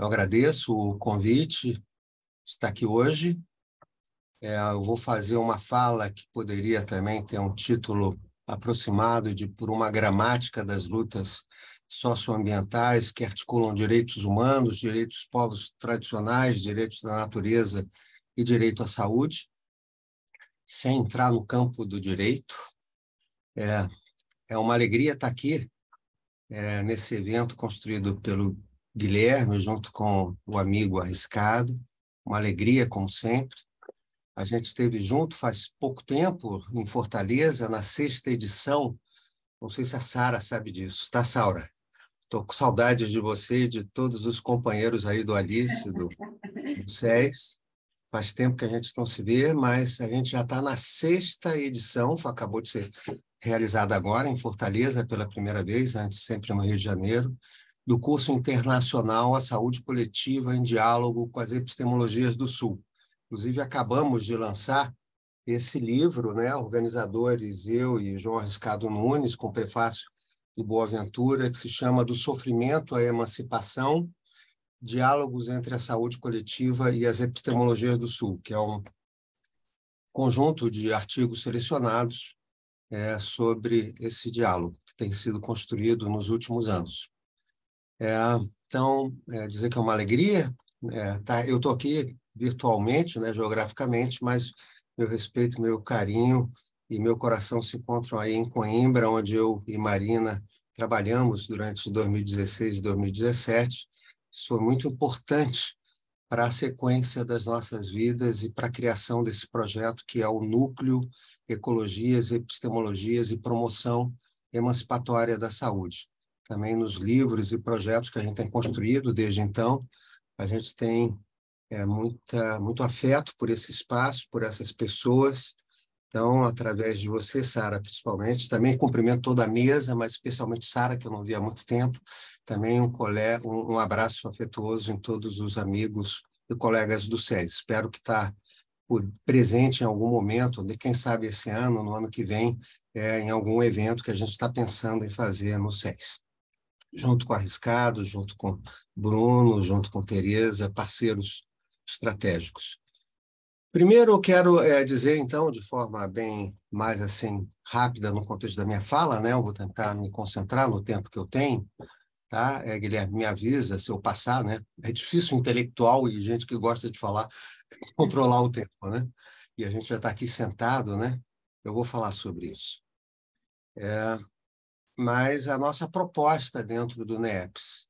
Eu agradeço o convite de estar aqui hoje. É, eu vou fazer uma fala que poderia também ter um título aproximado de Por uma Gramática das Lutas Socioambientais que articulam direitos humanos, direitos dos povos tradicionais, direitos da natureza e direito à saúde, sem entrar no campo do direito. É, é uma alegria estar aqui é, nesse evento construído pelo Guilherme, junto com o amigo Arriscado. Uma alegria, como sempre. A gente esteve junto faz pouco tempo em Fortaleza, na sexta edição. Não sei se a Sara sabe disso, tá, Saura? Estou com saudade de você e de todos os companheiros aí do Alice, do, do SES. Faz tempo que a gente não se vê, mas a gente já está na sexta edição, acabou de ser realizada agora em Fortaleza pela primeira vez, antes sempre no Rio de Janeiro do curso internacional A Saúde Coletiva em Diálogo com as Epistemologias do Sul. Inclusive, acabamos de lançar esse livro, né, organizadores, eu e João Arriscado Nunes, com prefácio de Boaventura, que se chama Do Sofrimento à Emancipação, Diálogos entre a Saúde Coletiva e as Epistemologias do Sul, que é um conjunto de artigos selecionados é, sobre esse diálogo que tem sido construído nos últimos anos. É, então, é, dizer que é uma alegria, é, tá, eu estou aqui virtualmente, né, geograficamente, mas meu respeito, meu carinho e meu coração se encontram aí em Coimbra, onde eu e Marina trabalhamos durante 2016 e 2017. Isso foi muito importante para a sequência das nossas vidas e para a criação desse projeto que é o Núcleo Ecologias, Epistemologias e Promoção Emancipatória da Saúde também nos livros e projetos que a gente tem construído desde então. A gente tem é, muita, muito afeto por esse espaço, por essas pessoas. Então, através de você, Sara, principalmente, também cumprimento toda a mesa, mas especialmente Sara, que eu não vi há muito tempo. Também um, colega, um, um abraço afetuoso em todos os amigos e colegas do SES. Espero que está presente em algum momento, de quem sabe esse ano, no ano que vem, é, em algum evento que a gente está pensando em fazer no SES junto com Arriscado, junto com Bruno, junto com Tereza, parceiros estratégicos. Primeiro, eu quero é, dizer, então, de forma bem mais assim rápida no contexto da minha fala, né? Eu vou tentar me concentrar no tempo que eu tenho, tá? É, Guilherme, me avisa se eu passar, né? É difícil intelectual e gente que gosta de falar controlar o tempo, né? E a gente já está aqui sentado, né? Eu vou falar sobre isso. É, mas a nossa proposta dentro do NEPS,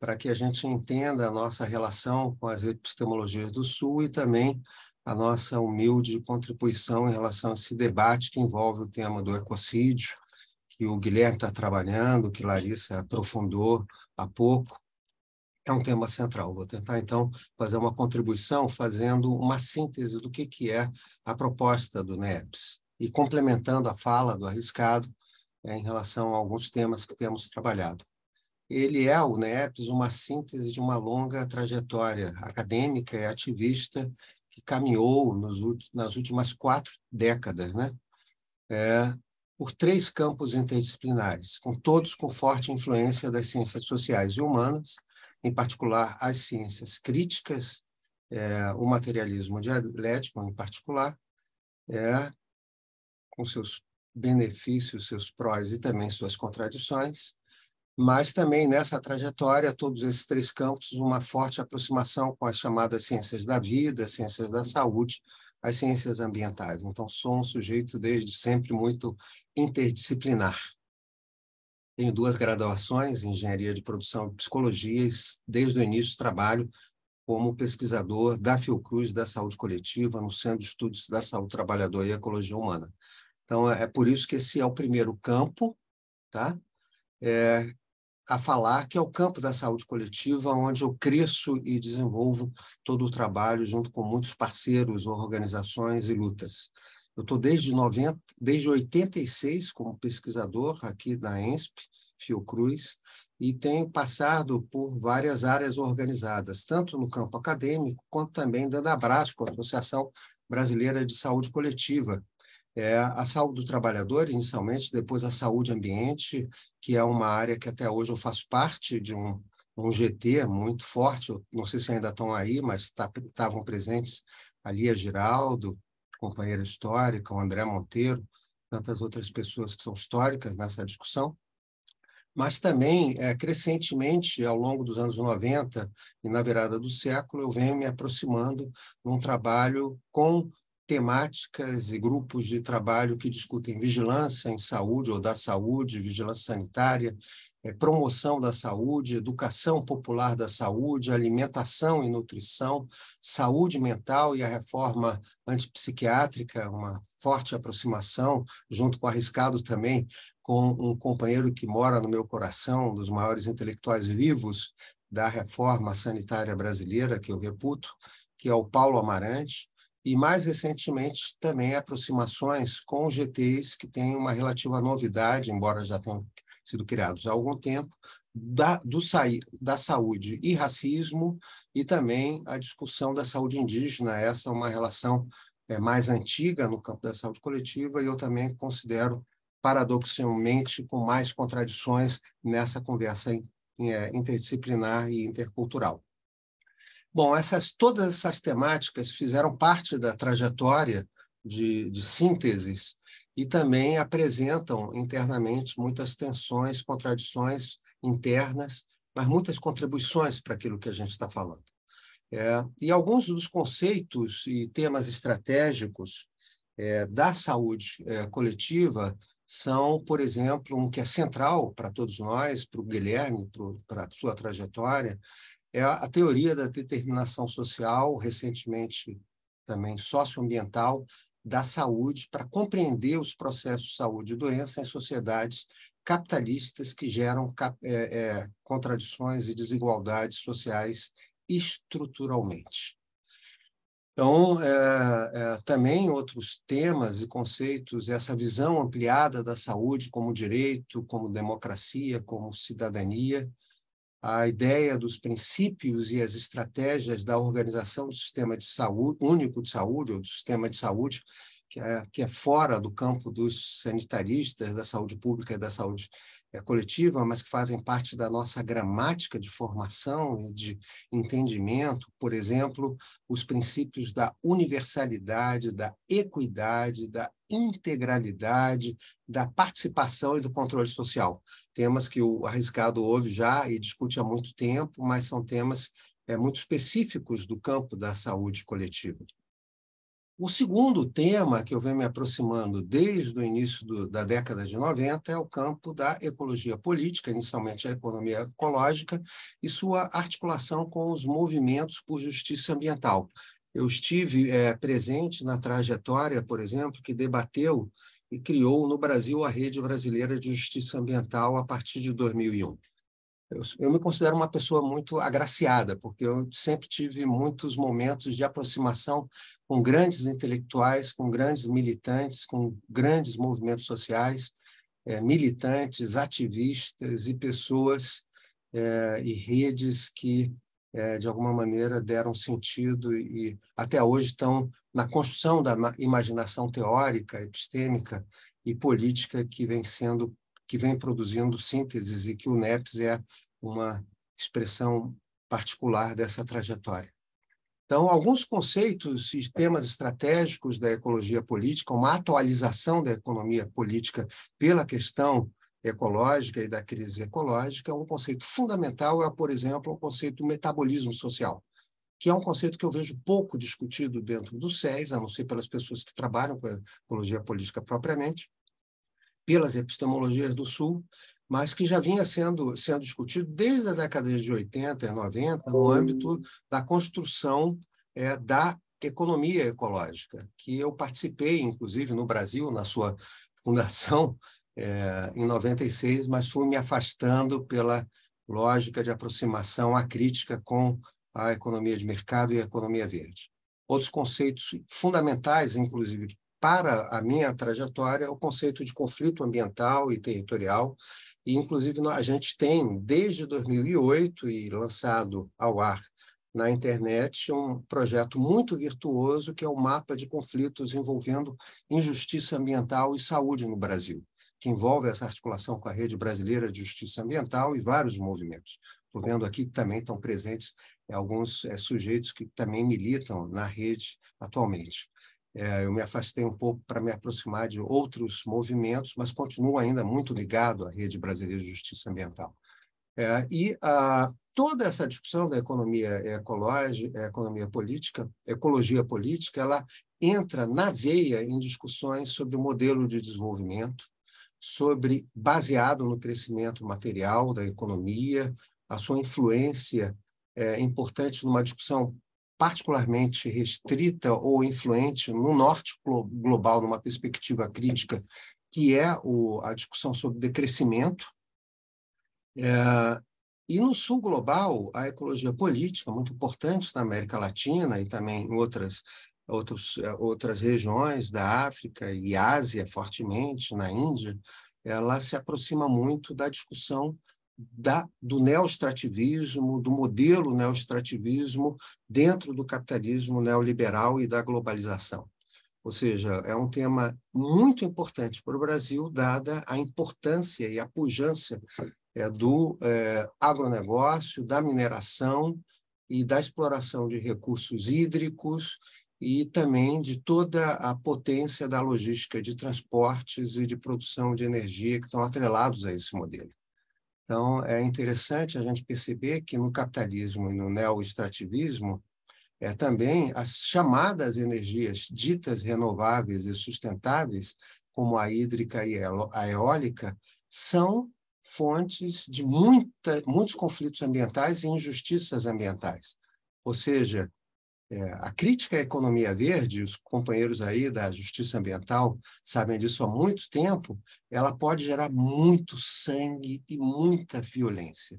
para que a gente entenda a nossa relação com as epistemologias do Sul e também a nossa humilde contribuição em relação a esse debate que envolve o tema do ecocídio, que o Guilherme está trabalhando, que Larissa aprofundou há pouco, é um tema central. Vou tentar, então, fazer uma contribuição fazendo uma síntese do que, que é a proposta do NEPS e complementando a fala do arriscado é, em relação a alguns temas que temos trabalhado. Ele é, o NEPS, uma síntese de uma longa trajetória acadêmica e ativista que caminhou nos, nas últimas quatro décadas, né? É, por três campos interdisciplinares, com todos com forte influência das ciências sociais e humanas, em particular as ciências críticas, é, o materialismo dialético em particular, é, com seus benefícios, seus prós e também suas contradições, mas também nessa trajetória, todos esses três campos, uma forte aproximação com as chamadas ciências da vida, ciências da saúde, as ciências ambientais. Então, sou um sujeito desde sempre muito interdisciplinar. Tenho duas graduações em engenharia de produção e psicologia, e desde o início trabalho como pesquisador da Fiocruz da Saúde Coletiva no Centro de Estudos da Saúde Trabalhador e Ecologia Humana. Então, é, é por isso que esse é o primeiro campo tá? É, a falar, que é o campo da saúde coletiva, onde eu cresço e desenvolvo todo o trabalho junto com muitos parceiros, organizações e lutas. Eu estou desde, 90, desde 86 como pesquisador aqui na ENSP, Fiocruz, e tenho passado por várias áreas organizadas, tanto no campo acadêmico, quanto também dando abraço com a Associação Brasileira de Saúde Coletiva, é a saúde do trabalhador, inicialmente, depois a saúde ambiente, que é uma área que até hoje eu faço parte de um, um GT muito forte, eu não sei se ainda estão aí, mas tá, estavam tá, presentes a Giraldo, companheira histórica, o André Monteiro, tantas outras pessoas que são históricas nessa discussão mas também é, crescentemente ao longo dos anos 90 e na virada do século eu venho me aproximando num trabalho com temáticas e grupos de trabalho que discutem vigilância em saúde ou da saúde, vigilância sanitária, eh, promoção da saúde, educação popular da saúde, alimentação e nutrição, saúde mental e a reforma antipsiquiátrica, uma forte aproximação, junto com Arriscado também, com um companheiro que mora no meu coração, um dos maiores intelectuais vivos da reforma sanitária brasileira, que eu reputo, que é o Paulo Amarante e mais recentemente também aproximações com GTs que têm uma relativa novidade, embora já tenham sido criados há algum tempo, da, do, da saúde e racismo e também a discussão da saúde indígena. Essa é uma relação é, mais antiga no campo da saúde coletiva e eu também considero paradoxalmente com mais contradições nessa conversa é, interdisciplinar e intercultural. Bom, essas, todas essas temáticas fizeram parte da trajetória de, de sínteses e também apresentam internamente muitas tensões, contradições internas, mas muitas contribuições para aquilo que a gente está falando. É, e alguns dos conceitos e temas estratégicos é, da saúde é, coletiva são, por exemplo, um que é central para todos nós, para o Guilherme, para a sua trajetória, é a teoria da determinação social, recentemente também socioambiental, da saúde, para compreender os processos de saúde e doença em sociedades capitalistas que geram cap é, é, contradições e desigualdades sociais estruturalmente. Então, é, é também outros temas e conceitos, essa visão ampliada da saúde como direito, como democracia, como cidadania, a ideia dos princípios e as estratégias da organização do sistema de saúde único de saúde ou do sistema de saúde que é, que é fora do campo dos sanitaristas, da saúde pública e da saúde é, coletiva, mas que fazem parte da nossa gramática de formação e de entendimento, por exemplo, os princípios da universalidade, da equidade, da integralidade, da participação e do controle social. Temas que o Arriscado ouve já e discute há muito tempo, mas são temas é, muito específicos do campo da saúde coletiva. O segundo tema que eu venho me aproximando desde o início do, da década de 90 é o campo da ecologia política, inicialmente a economia ecológica, e sua articulação com os movimentos por justiça ambiental. Eu estive é, presente na trajetória, por exemplo, que debateu e criou no Brasil a Rede Brasileira de Justiça Ambiental a partir de 2001 eu, eu, me considero uma pessoa muito agraciada, porque eu sempre tive muitos momentos de aproximação com grandes intelectuais, com grandes militantes, com grandes movimentos sociais, é, militantes, ativistas e pessoas é, e redes que, é, de alguma maneira, deram sentido e, e até hoje estão na construção da imaginação teórica, epistêmica e política que vem sendo que vem produzindo sínteses e que o NEPS é uma expressão particular dessa trajetória. Então, alguns conceitos e temas estratégicos da ecologia política, uma atualização da economia política pela questão ecológica e da crise ecológica, um conceito fundamental é, por exemplo, o conceito do metabolismo social, que é um conceito que eu vejo pouco discutido dentro do SES, a não ser pelas pessoas que trabalham com a ecologia política propriamente, pelas epistemologias do Sul, mas que já vinha sendo, sendo discutido desde a década de 80 e 90 no âmbito da construção é, da economia ecológica, que eu participei, inclusive, no Brasil, na sua fundação, é, em 96, mas fui me afastando pela lógica de aproximação à crítica com a economia de mercado e a economia verde. Outros conceitos fundamentais, inclusive para a minha trajetória o conceito de conflito ambiental e territorial. E, inclusive, a gente tem, desde 2008, e lançado ao ar na internet, um projeto muito virtuoso, que é o Mapa de Conflitos envolvendo injustiça ambiental e saúde no Brasil, que envolve essa articulação com a Rede Brasileira de Justiça Ambiental e vários movimentos. Estou vendo aqui que também estão presentes alguns é, sujeitos que também militam na rede atualmente. É, eu me afastei um pouco para me aproximar de outros movimentos, mas continuo ainda muito ligado à Rede Brasileira de Justiça Ambiental. É, e a, toda essa discussão da economia ecológica, economia política, ecologia política, ela entra na veia em discussões sobre o modelo de desenvolvimento, sobre baseado no crescimento material da economia, a sua influência é, importante numa discussão particularmente restrita ou influente no norte global, numa perspectiva crítica, que é o, a discussão sobre decrescimento. É, e no sul global, a ecologia política, muito importante na América Latina e também em outras, outros, é, outras regiões da África e Ásia, fortemente, na Índia, ela se aproxima muito da discussão da, do neoestrativismo, do modelo neoestrativismo dentro do capitalismo neoliberal e da globalização. Ou seja, é um tema muito importante para o Brasil, dada a importância e a pujança é, do é, agronegócio, da mineração e da exploração de recursos hídricos e também de toda a potência da logística de transportes e de produção de energia que estão atrelados a esse modelo. Então, é interessante a gente perceber que no capitalismo e no neo-extrativismo, é também as chamadas energias ditas renováveis e sustentáveis, como a hídrica e a eólica, são fontes de muita, muitos conflitos ambientais e injustiças ambientais. Ou seja, é, a crítica à economia verde, os companheiros aí da justiça ambiental sabem disso há muito tempo, ela pode gerar muito sangue e muita violência.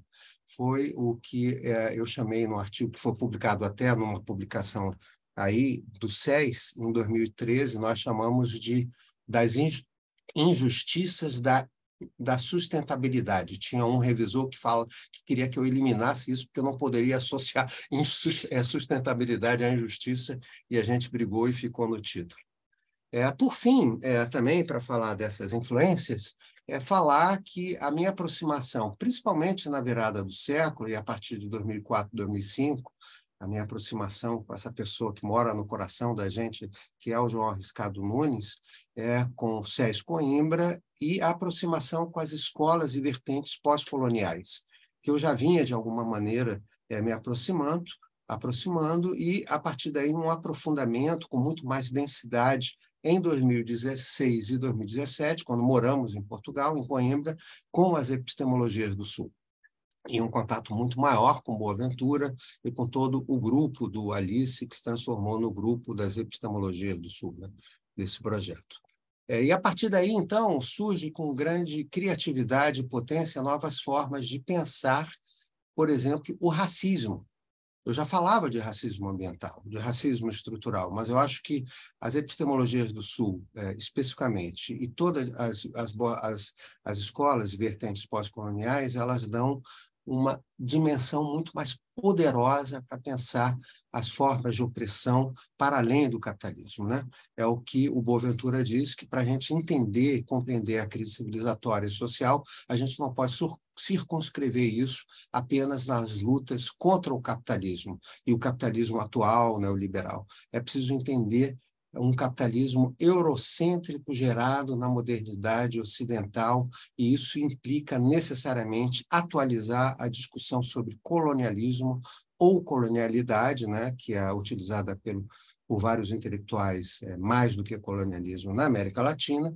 Foi o que é, eu chamei no artigo que foi publicado até numa publicação aí do SES, em 2013, nós chamamos de das injustiças da da sustentabilidade. Tinha um revisor que fala que queria que eu eliminasse isso porque eu não poderia associar eh, sustentabilidade à injustiça e a gente brigou e ficou no título. É, por fim, é, também para falar dessas influências, é falar que a minha aproximação, principalmente na virada do século e a partir de 2004, 2005, a minha aproximação com essa pessoa que mora no coração da gente, que é o João Arriscado Nunes, é com o SES Coimbra e a aproximação com as escolas e vertentes pós-coloniais, que eu já vinha, de alguma maneira, é, me aproximando, aproximando e, a partir daí, um aprofundamento com muito mais densidade em 2016 e 2017, quando moramos em Portugal, em Coimbra, com as epistemologias do Sul e um contato muito maior com Boaventura e com todo o grupo do Alice, que se transformou no grupo das epistemologias do Sul, né? desse projeto. É, e a partir daí, então, surge com grande criatividade e potência novas formas de pensar, por exemplo, o racismo. Eu já falava de racismo ambiental, de racismo estrutural, mas eu acho que as epistemologias do Sul, é, especificamente, e todas as, as, as, as escolas e vertentes pós-coloniais, elas dão uma dimensão muito mais poderosa para pensar as formas de opressão para além do capitalismo. Né? É o que o Boaventura diz, que para a gente entender e compreender a crise civilizatória e social, a gente não pode circunscrever isso apenas nas lutas contra o capitalismo e o capitalismo atual neoliberal. É preciso entender é um capitalismo eurocêntrico gerado na modernidade ocidental, e isso implica necessariamente atualizar a discussão sobre colonialismo ou colonialidade, né, que é utilizada pelo, por vários intelectuais é, mais do que colonialismo na América Latina,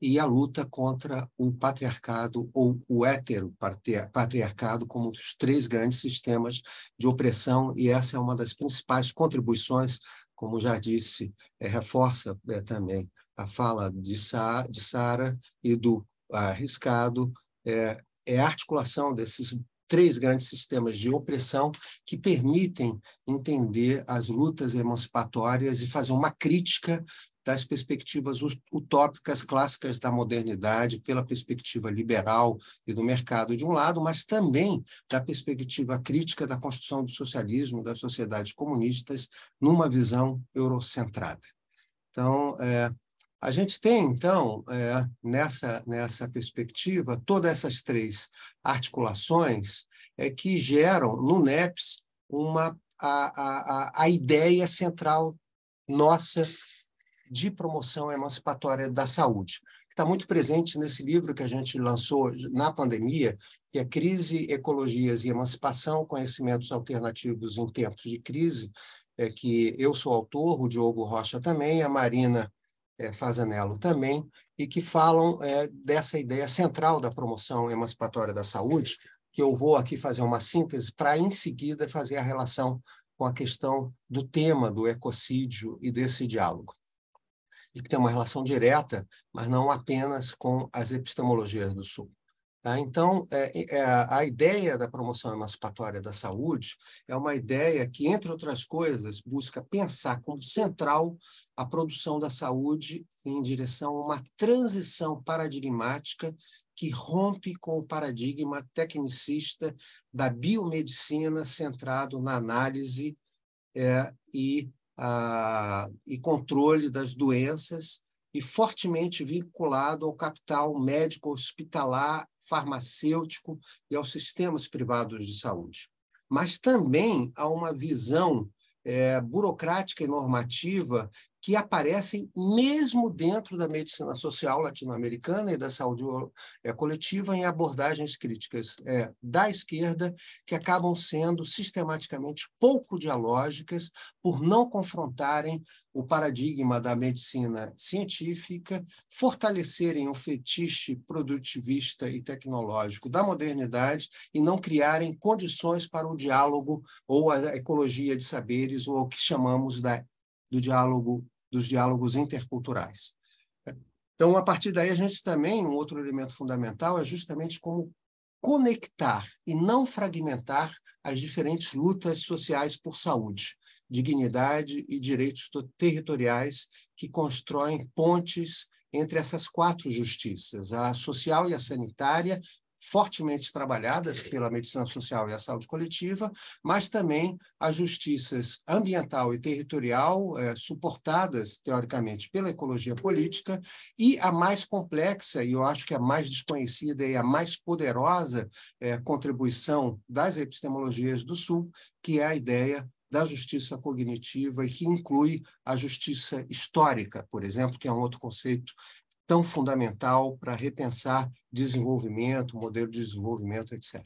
e a luta contra o patriarcado ou o heteropatriarcado como um dos três grandes sistemas de opressão, e essa é uma das principais contribuições como já disse, é, reforça é, também a fala de, Sa, de Sara e do arriscado, é, é a articulação desses três grandes sistemas de opressão que permitem entender as lutas emancipatórias e fazer uma crítica das perspectivas utópicas clássicas da modernidade, pela perspectiva liberal e do mercado, de um lado, mas também da perspectiva crítica da construção do socialismo, das sociedades comunistas, numa visão eurocentrada. Então, é, a gente tem, então, é, nessa, nessa perspectiva, todas essas três articulações é, que geram no NEPS uma, a, a, a ideia central nossa de promoção emancipatória da saúde, que está muito presente nesse livro que a gente lançou na pandemia, que é Crise, Ecologias e Emancipação, Conhecimentos Alternativos em Tempos de Crise, é, que eu sou autor, o Diogo Rocha também, a Marina é, Fazanello também, e que falam é, dessa ideia central da promoção emancipatória da saúde, que eu vou aqui fazer uma síntese para, em seguida, fazer a relação com a questão do tema do ecocídio e desse diálogo e que tem uma relação direta, mas não apenas com as epistemologias do Sul. Tá? Então, é, é, é, a ideia da promoção emancipatória da saúde é uma ideia que, entre outras coisas, busca pensar como central a produção da saúde em direção a uma transição paradigmática que rompe com o paradigma tecnicista da biomedicina centrado na análise é, e ah, e controle das doenças e fortemente vinculado ao capital médico, hospitalar, farmacêutico e aos sistemas privados de saúde. Mas também há uma visão é, burocrática e normativa que aparecem mesmo dentro da medicina social latino-americana e da saúde é, coletiva em abordagens críticas é, da esquerda que acabam sendo sistematicamente pouco dialógicas por não confrontarem o paradigma da medicina científica, fortalecerem o fetiche produtivista e tecnológico da modernidade e não criarem condições para o diálogo ou a ecologia de saberes ou o que chamamos da, do diálogo dos diálogos interculturais. Então, a partir daí, a gente também, um outro elemento fundamental é justamente como conectar e não fragmentar as diferentes lutas sociais por saúde, dignidade e direitos territoriais que constroem pontes entre essas quatro justiças, a social e a sanitária, fortemente trabalhadas pela medicina social e a saúde coletiva, mas também as justiças ambiental e territorial, eh, suportadas teoricamente pela ecologia política, e a mais complexa, e eu acho que a mais desconhecida e a mais poderosa eh, contribuição das epistemologias do Sul, que é a ideia da justiça cognitiva e que inclui a justiça histórica, por exemplo, que é um outro conceito tão fundamental para repensar desenvolvimento, modelo de desenvolvimento, etc.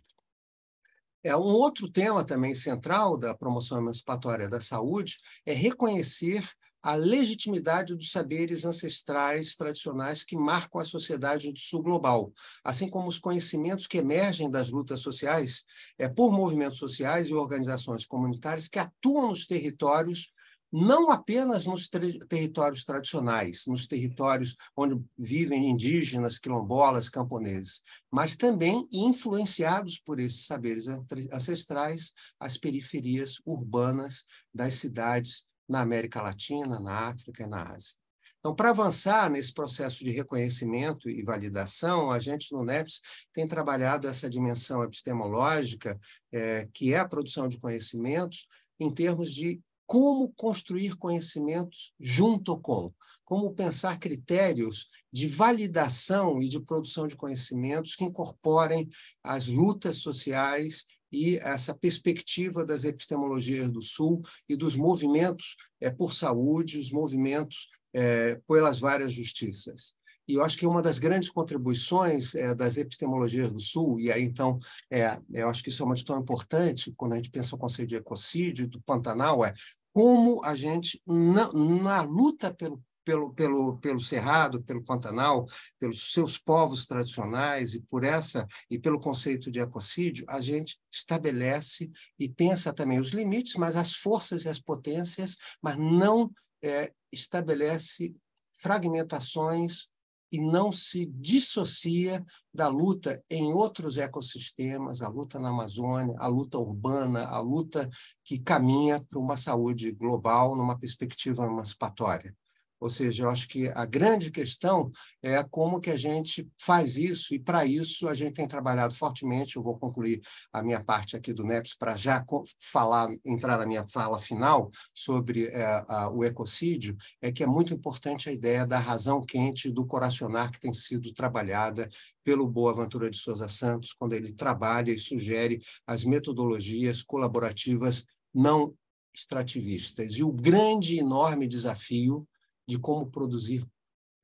É um outro tema também central da promoção emancipatória da saúde é reconhecer a legitimidade dos saberes ancestrais tradicionais que marcam a sociedade do sul global, assim como os conhecimentos que emergem das lutas sociais é por movimentos sociais e organizações comunitárias que atuam nos territórios não apenas nos territórios tradicionais, nos territórios onde vivem indígenas, quilombolas, camponeses, mas também influenciados por esses saberes ancestrais, as periferias urbanas das cidades na América Latina, na África e na Ásia. Então, para avançar nesse processo de reconhecimento e validação, a gente no NEPS tem trabalhado essa dimensão epistemológica, eh, que é a produção de conhecimentos, em termos de como construir conhecimentos junto com, como pensar critérios de validação e de produção de conhecimentos que incorporem as lutas sociais e essa perspectiva das epistemologias do Sul e dos movimentos é, por saúde, os movimentos é, pelas várias justiças. E eu acho que uma das grandes contribuições é, das epistemologias do Sul, e aí então, é, eu acho que isso é uma questão importante quando a gente pensa o conceito de ecocídio do Pantanal, é como a gente, na, na luta pelo pelo, pelo, pelo Cerrado, pelo Pantanal, pelos seus povos tradicionais e por essa e pelo conceito de ecocídio, a gente estabelece e pensa também os limites, mas as forças e as potências, mas não é, estabelece fragmentações e não se dissocia da luta em outros ecossistemas, a luta na Amazônia, a luta urbana, a luta que caminha para uma saúde global numa perspectiva emancipatória. Ou seja, eu acho que a grande questão é como que a gente faz isso, e para isso a gente tem trabalhado fortemente. Eu vou concluir a minha parte aqui do NEPS para já falar, entrar na minha fala final sobre é, a, o ecocídio, é que é muito importante a ideia da razão quente do coracionar que tem sido trabalhada pelo Boaventura de Souza Santos, quando ele trabalha e sugere as metodologias colaborativas não extrativistas. E o grande, enorme desafio de como produzir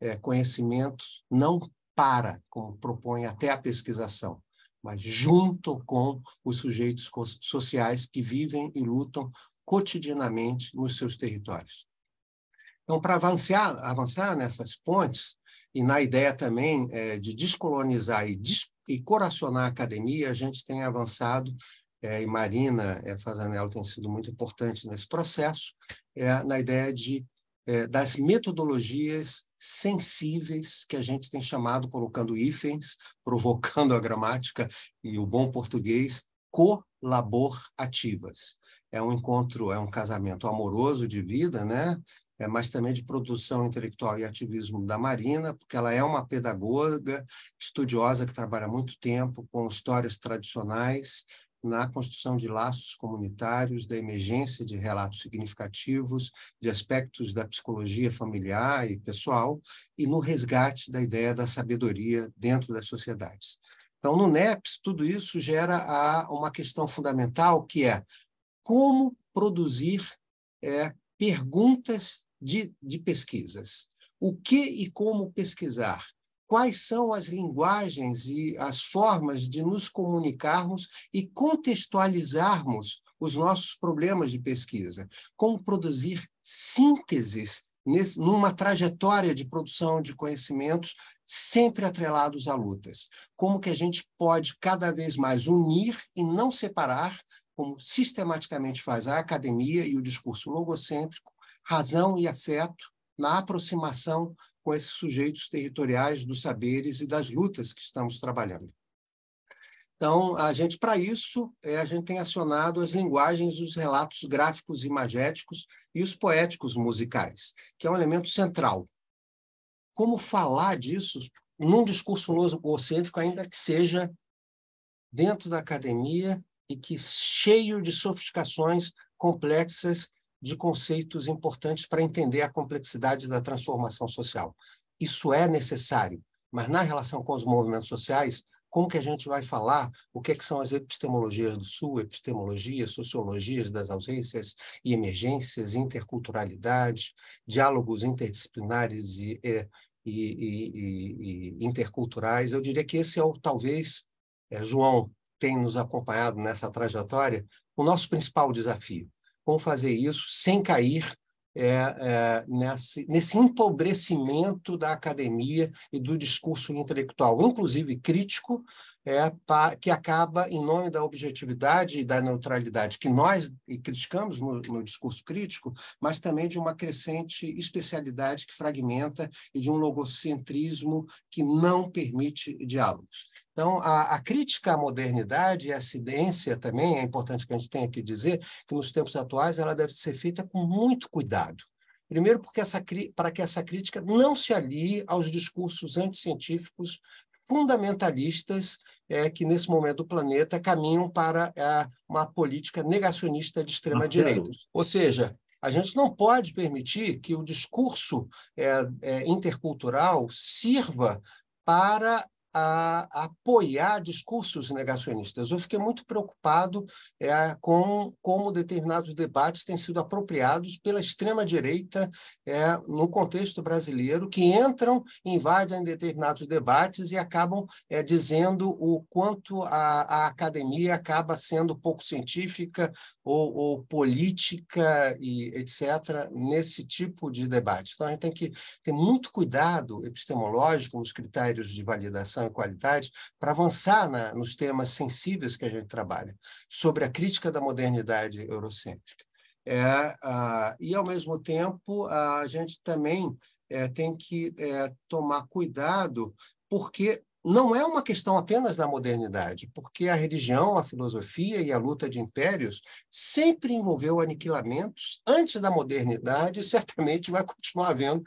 é, conhecimentos não para, como propõe até a pesquisação, mas junto com os sujeitos sociais que vivem e lutam cotidianamente nos seus territórios. Então, para avançar, avançar nessas pontes, e na ideia também é, de descolonizar e, des e coracionar a academia, a gente tem avançado, é, e Marina é, Fazanello tem sido muito importante nesse processo, é, na ideia de é, das metodologias sensíveis que a gente tem chamado, colocando hífens, provocando a gramática e o bom português, colaborativas. É um encontro, é um casamento amoroso de vida, né? É, mas também de produção intelectual e ativismo da Marina, porque ela é uma pedagoga estudiosa que trabalha muito tempo com histórias tradicionais na construção de laços comunitários, da emergência de relatos significativos, de aspectos da psicologia familiar e pessoal, e no resgate da ideia da sabedoria dentro das sociedades. Então, no NEPS, tudo isso gera a, uma questão fundamental, que é como produzir é, perguntas de, de pesquisas. O que e como pesquisar? quais são as linguagens e as formas de nos comunicarmos e contextualizarmos os nossos problemas de pesquisa, como produzir sínteses nesse, numa trajetória de produção de conhecimentos sempre atrelados a lutas, como que a gente pode cada vez mais unir e não separar, como sistematicamente faz a academia e o discurso logocêntrico, razão e afeto, na aproximação com esses sujeitos territoriais dos saberes e das lutas que estamos trabalhando. Então, a gente, para isso, é, a gente tem acionado as linguagens os relatos gráficos e imagéticos e os poéticos musicais, que é um elemento central. Como falar disso num discurso eurocêntrico, ainda que seja dentro da academia e que cheio de sofisticações complexas de conceitos importantes para entender a complexidade da transformação social. Isso é necessário, mas na relação com os movimentos sociais, como que a gente vai falar o que, é que são as epistemologias do Sul, epistemologias, sociologias das ausências e emergências, interculturalidade, diálogos interdisciplinares e, e, e, e interculturais. Eu diria que esse é o, talvez, é, João tem nos acompanhado nessa trajetória, o nosso principal desafio como fazer isso sem cair é, é, nesse, nesse empobrecimento da academia e do discurso intelectual, inclusive crítico, é, pa, que acaba, em nome da objetividade e da neutralidade, que nós criticamos no, no, discurso crítico, mas também de uma crescente especialidade que fragmenta e de um logocentrismo que não permite diálogos. Então, a, a, crítica à modernidade e à ciência também, é importante que a gente tenha que dizer que nos tempos atuais ela deve ser feita com muito cuidado. Primeiro, porque essa, para que essa crítica não se alie aos discursos anticientíficos fundamentalistas é, que, nesse momento do planeta, caminham para é, uma política negacionista de extrema-direita. Ou seja, a gente não pode permitir que o discurso é, é intercultural sirva para a, apoiar discursos negacionistas. Eu fiquei muito preocupado é, com como determinados debates têm sido apropriados pela extrema-direita é, no contexto brasileiro, que entram, invadem determinados debates e acabam é, dizendo o quanto a, a, academia acaba sendo pouco científica ou, ou política e etc. nesse tipo de debate. Então, a gente tem que ter muito cuidado epistemológico nos critérios de validação e qualidade para avançar na, nos temas sensíveis que a gente trabalha, sobre a crítica da modernidade eurocêntrica. É, ah, e, ao mesmo tempo, a gente também é, tem que é, tomar cuidado, porque não é uma questão apenas da modernidade, porque a religião, a filosofia e a luta de impérios sempre envolveu aniquilamentos antes da modernidade e certamente vai continuar havendo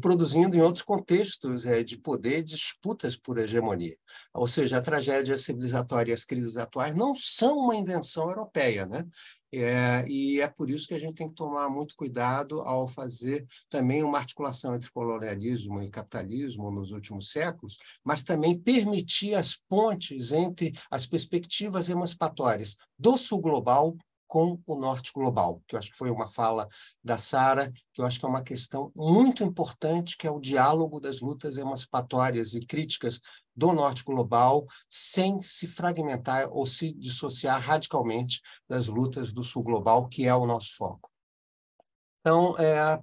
produzindo em outros contextos é, de poder disputas por hegemonia. Ou seja, a tragédia civilizatória e as crises atuais não são uma invenção europeia, né? É, e é por isso que a gente tem que tomar muito cuidado ao fazer também uma articulação entre colonialismo e capitalismo nos últimos séculos, mas também permitir as pontes entre as perspectivas emancipatórias do sul global com o norte global, que eu acho que foi uma fala da Sara, que eu acho que é uma questão muito importante, que é o diálogo das lutas emancipatórias e críticas do norte global, sem se fragmentar ou se dissociar radicalmente das lutas do sul global, que é o nosso foco. Então, é,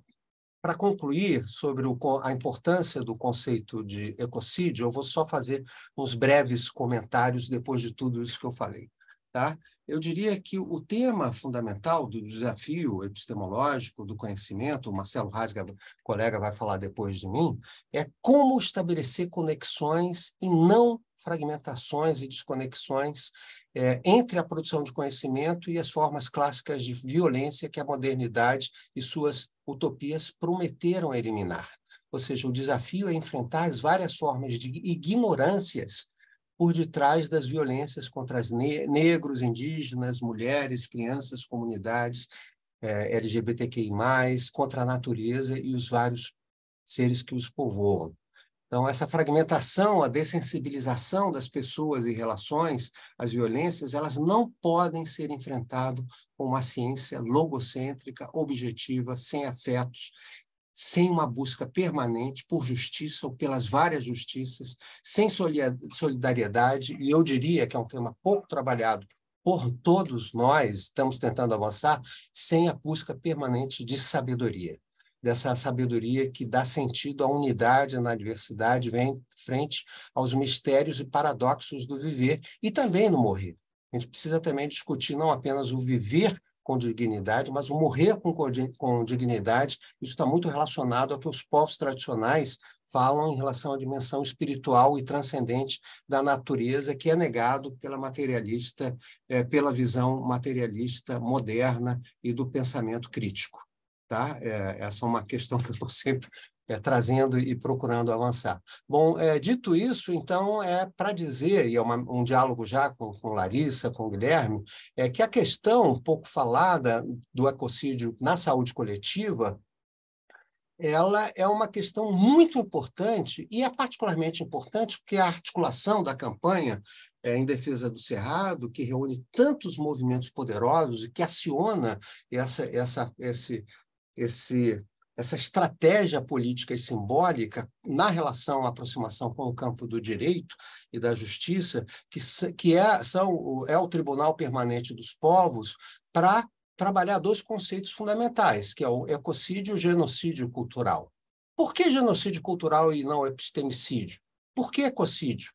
para concluir sobre o, a importância do conceito de ecocídio, eu vou só fazer uns breves comentários depois de tudo isso que eu falei. Tá? Eu diria que o tema fundamental do desafio epistemológico do conhecimento, o Marcelo Rasga, é colega, vai falar depois de mim, é como estabelecer conexões e não fragmentações e desconexões é, entre a produção de conhecimento e as formas clássicas de violência que a modernidade e suas utopias prometeram eliminar. Ou seja, o desafio é enfrentar as várias formas de ignorâncias por detrás das violências contra as ne negros, indígenas, mulheres, crianças, comunidades eh, é, LGBTQI+, contra a natureza e os vários seres que os povoam. Então, essa fragmentação, a dessensibilização das pessoas e relações às violências, elas não podem ser enfrentadas com uma ciência logocêntrica, objetiva, sem afetos sem uma busca permanente por justiça ou pelas várias justiças, sem solidariedade, e eu diria que é um tema pouco trabalhado por todos nós, estamos tentando avançar, sem a busca permanente de sabedoria, dessa sabedoria que dá sentido à unidade na diversidade, vem frente aos mistérios e paradoxos do viver e também no morrer. A gente precisa também discutir não apenas o viver com dignidade, mas o morrer com, com dignidade, isso está muito relacionado ao que os povos tradicionais falam em relação à dimensão espiritual e transcendente da natureza, que é negado pela materialista, é, pela visão materialista moderna e do pensamento crítico. Tá? É, essa é uma questão que eu estou sempre é, trazendo e procurando avançar. Bom, é, dito isso, então, é para dizer, e é uma, um diálogo já com, com Larissa, com Guilherme, é que a questão pouco falada do ecocídio na saúde coletiva, ela é uma questão muito importante, e é particularmente importante porque a articulação da campanha é, em defesa do Cerrado, que reúne tantos movimentos poderosos e que aciona essa, essa, esse, esse essa estratégia política e simbólica na relação à aproximação com o campo do direito e da justiça, que, que é, são, é o Tribunal Permanente dos Povos, para trabalhar dois conceitos fundamentais, que é o ecocídio e o genocídio cultural. Por que genocídio cultural e não epistemicídio? Por que ecocídio?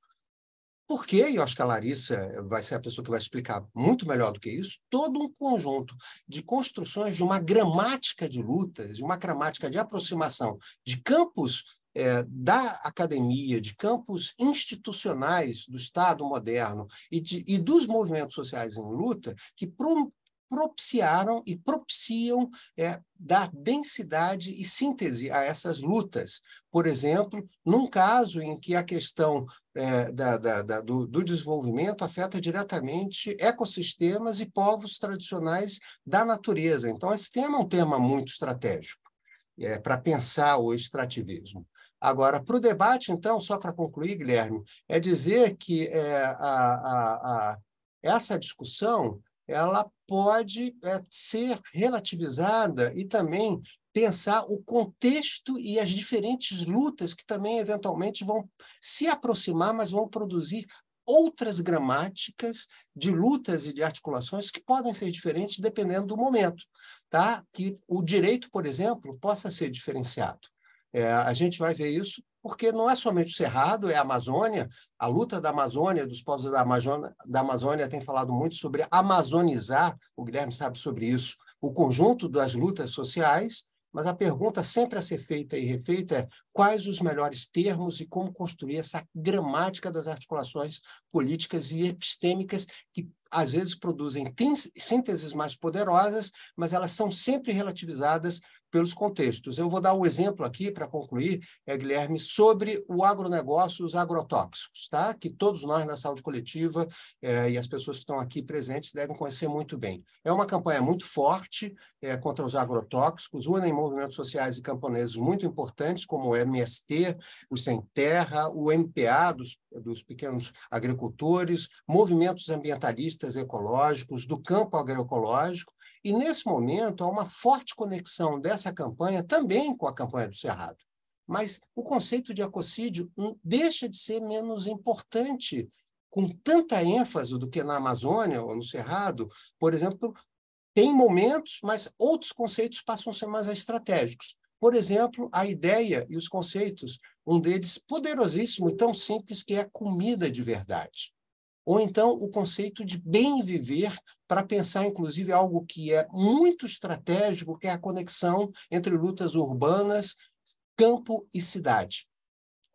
Por quê? E eu acho que a Larissa eh, vai ser a pessoa que vai explicar muito melhor do que isso, todo um conjunto de construções de uma gramática de lutas, de uma gramática de aproximação de campos é, da academia, de campos institucionais do Estado moderno e, de, e dos movimentos sociais em luta, que propiciaram e propiciam é, dar densidade e síntese a essas lutas. Por exemplo, num caso em que a questão é, da, da, da, do, do desenvolvimento afeta diretamente ecossistemas e povos tradicionais da natureza. Então, esse tema é um tema muito estratégico é, para pensar o extrativismo. Agora, para o debate, então, só para concluir, Guilherme, é dizer que é, a, a, a, essa discussão ela pode é, ser relativizada e também pensar o contexto e as diferentes lutas que também eventualmente vão se aproximar, mas vão produzir outras gramáticas de lutas e de articulações que podem ser diferentes dependendo do momento, tá? Que o direito, por exemplo, possa ser diferenciado. É, a gente vai ver isso porque não é somente o Cerrado, é a Amazônia, a luta da Amazônia, dos povos da Amazônia, da Amazônia tem falado muito sobre amazonizar, o Guilherme sabe sobre isso, o conjunto das lutas sociais, mas a pergunta sempre a ser feita e refeita é quais os melhores termos e como construir essa gramática das articulações políticas e epistêmicas que às vezes produzem sínteses mais poderosas, mas elas são sempre relativizadas pelos contextos. Eu vou dar um exemplo aqui para concluir, é, Guilherme, sobre o agronegócio, os agrotóxicos, tá? que todos nós na saúde coletiva é, e as pessoas que estão aqui presentes devem conhecer muito bem. É uma campanha muito forte é, contra os agrotóxicos, unem movimentos sociais e camponeses muito importantes, como o MST, o Sem Terra, o MPA dos, dos pequenos agricultores, movimentos ambientalistas ecológicos, do campo agroecológico, e nesse momento há uma forte conexão dessa campanha também com a campanha do Cerrado. Mas o conceito de ecocídio hum, deixa de ser menos importante com tanta ênfase do que na Amazônia ou no Cerrado, por exemplo, tem momentos, mas outros conceitos passam a ser mais estratégicos. Por exemplo, a ideia e os conceitos, um deles poderosíssimo e tão simples que é a comida de verdade ou então o conceito de bem viver, para pensar, inclusive, algo que é muito estratégico, que é a conexão entre lutas urbanas, campo e cidade.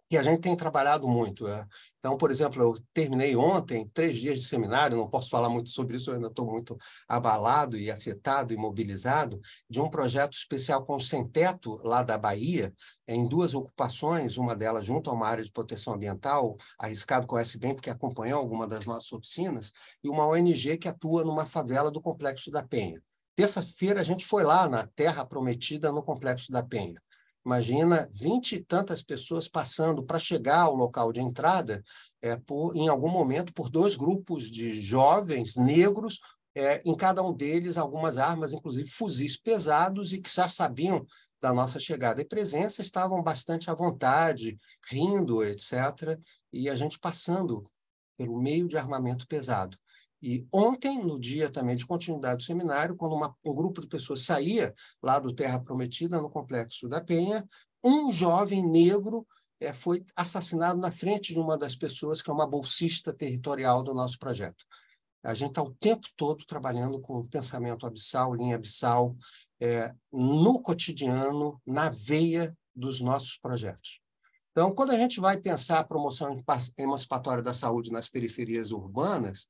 E a gente tem trabalhado muito. É? Então, por exemplo, eu terminei ontem três dias de seminário, não posso falar muito sobre isso, eu ainda estou muito abalado e afetado e mobilizado, de um projeto especial com o Sem Teto, lá da Bahia, em duas ocupações, uma delas junto a uma área de proteção ambiental, arriscado conhece bem porque acompanhou alguma das nossas oficinas, e uma ONG que atua numa favela do Complexo da Penha. Terça-feira a gente foi lá na Terra Prometida, no Complexo da Penha. Imagina vinte e tantas pessoas passando para chegar ao local de entrada, é, por, em algum momento, por dois grupos de jovens negros, é, em cada um deles algumas armas, inclusive fuzis pesados, e que já sabiam da nossa chegada e presença, estavam bastante à vontade, rindo, etc., e a gente passando pelo meio de armamento pesado. E ontem, no dia também de continuidade do seminário, quando uma, um grupo de pessoas saía lá do Terra Prometida, no Complexo da Penha, um jovem negro é, foi assassinado na frente de uma das pessoas que é uma bolsista territorial do nosso projeto. A gente está o tempo todo trabalhando com pensamento abissal, linha abissal, é, no cotidiano, na veia dos nossos projetos. Então, quando a gente vai pensar a promoção emancipatória da saúde nas periferias urbanas,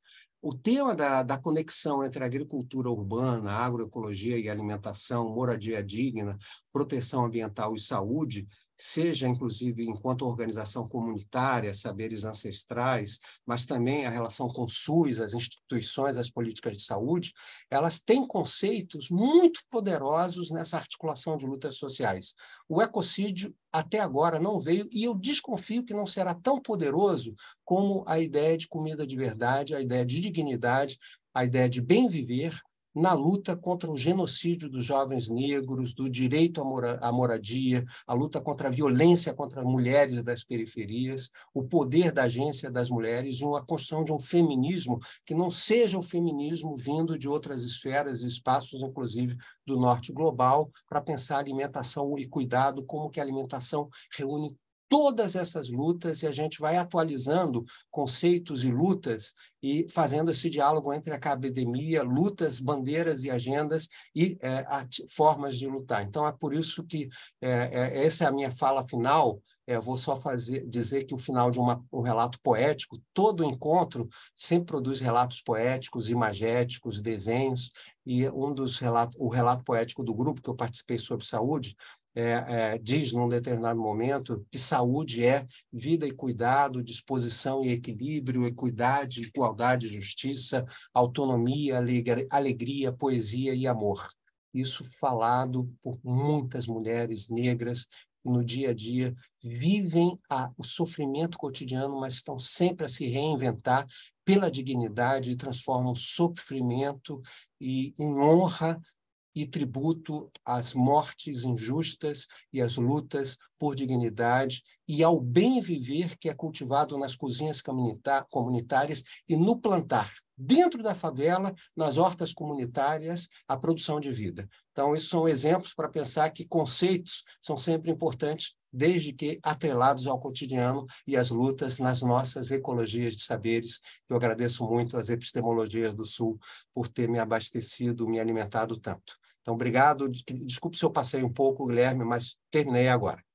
o tema da, da conexão entre agricultura urbana, agroecologia e alimentação, moradia digna, proteção ambiental e saúde, seja inclusive enquanto organização comunitária, saberes ancestrais, mas também a relação com o SUS, as instituições, as políticas de saúde, elas têm conceitos muito poderosos nessa articulação de lutas sociais. O ecocídio até agora não veio e eu desconfio que não será tão poderoso como a ideia de comida de verdade, a ideia de dignidade, a ideia de bem viver na luta contra o genocídio dos jovens negros, do direito à, à moradia, a luta contra a violência contra as mulheres das periferias, o poder da agência das mulheres e uma construção de um feminismo que não seja o feminismo vindo de outras esferas e espaços, inclusive do norte global, para pensar alimentação e cuidado, como que a alimentação reúne todas essas lutas e a gente vai atualizando conceitos e lutas e fazendo esse diálogo entre a academia, lutas, bandeiras e agendas e é, formas de lutar. Então é por isso que é, é, essa é a minha fala final. É, vou só fazer dizer que o final de uma, um relato poético, todo encontro sempre produz relatos poéticos, imagéticos, desenhos e um dos relatos, o relato poético do grupo que eu participei sobre saúde é, é, diz num determinado momento que saúde é vida e cuidado, disposição e equilíbrio, equidade, igualdade, justiça, autonomia, alegria, poesia e amor. Isso falado por muitas mulheres negras que no dia a dia vivem a, o sofrimento cotidiano, mas estão sempre a se reinventar pela dignidade e transformam sofrimento e em honra e tributo às mortes injustas e às lutas por dignidade e ao bem viver que é cultivado nas cozinhas comunitárias e no plantar, dentro da favela, nas hortas comunitárias, a produção de vida. Então, isso são exemplos para pensar que conceitos são sempre importantes desde que atrelados ao cotidiano e às lutas nas nossas ecologias de saberes. Eu agradeço muito às epistemologias do Sul por ter me abastecido, me alimentado tanto. Então, obrigado. Desculpe se eu passei um pouco, Guilherme, mas terminei agora.